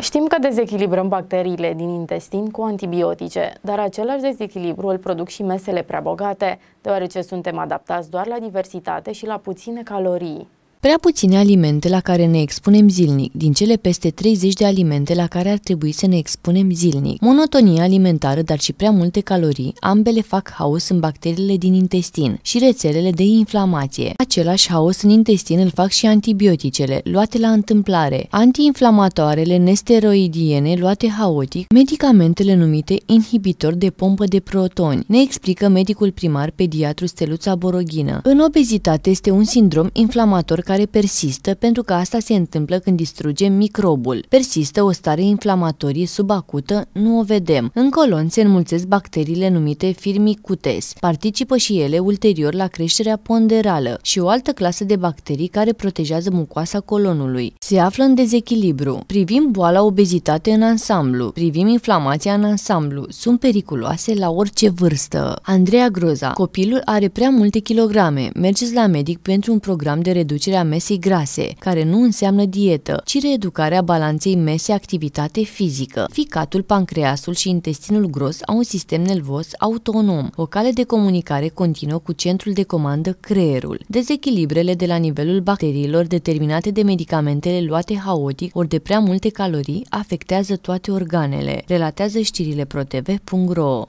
Știm că dezechilibrăm bacteriile din intestin cu antibiotice, dar același dezechilibru îl produc și mesele prea bogate, deoarece suntem adaptați doar la diversitate și la puține calorii. Prea puține alimente la care ne expunem zilnic, din cele peste 30 de alimente la care ar trebui să ne expunem zilnic. Monotonia alimentară, dar și prea multe calorii, ambele fac haos în bacteriile din intestin și rețelele de inflamație. Același haos în intestin îl fac și antibioticele, luate la întâmplare, antiinflamatoarele nesteroidiene luate haotic, medicamentele numite inhibitor de pompă de protoni, ne explică medicul primar pediatru Steluța Boroghină. În obezitate este un sindrom inflamator care persistă pentru că asta se întâmplă când distrugem microbul. Persistă o stare inflamatorie subacută, nu o vedem. În colon se înmulțesc bacteriile numite firmicutes. Participă și ele ulterior la creșterea ponderală și o altă clasă de bacterii care protejează mucoasa colonului. Se află în dezechilibru. Privim boala obezitate în ansamblu, privim inflamația în ansamblu. Sunt periculoase la orice vârstă. Andreea Groza, copilul are prea multe kilograme. Mergeți la medic pentru un program de reducere reducerea mesei grase, care nu înseamnă dietă, ci reeducarea balanței mese-activitate fizică. Ficatul, pancreasul și intestinul gros au un sistem nervos autonom, o cale de comunicare continuă cu centrul de comandă creierul. Dezechilibrele de la nivelul bacteriilor determinate de medicamentele luate haotic ori de prea multe calorii afectează toate organele, relatează știrile proteve.ro.